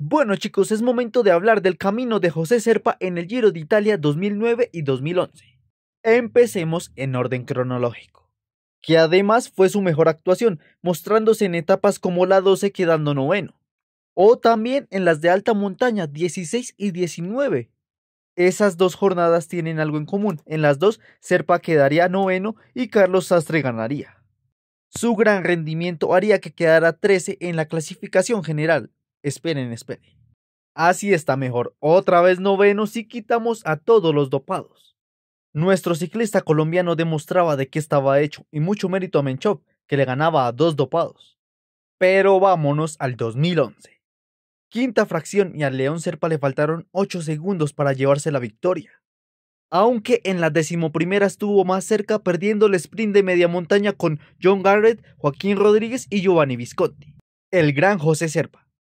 Bueno chicos, es momento de hablar del camino de José Serpa en el Giro de Italia 2009 y 2011. Empecemos en orden cronológico, que además fue su mejor actuación, mostrándose en etapas como la 12 quedando noveno, o también en las de alta montaña 16 y 19. Esas dos jornadas tienen algo en común, en las dos Serpa quedaría noveno y Carlos Sastre ganaría. Su gran rendimiento haría que quedara 13 en la clasificación general, Esperen, esperen. Así está mejor. Otra vez noveno si quitamos a todos los dopados. Nuestro ciclista colombiano demostraba de qué estaba hecho y mucho mérito a Menchov, que le ganaba a dos dopados. Pero vámonos al 2011. Quinta fracción y al León Serpa le faltaron 8 segundos para llevarse la victoria. Aunque en la decimoprimera estuvo más cerca perdiendo el sprint de media montaña con John Garrett, Joaquín Rodríguez y Giovanni Visconti. El gran José Serpa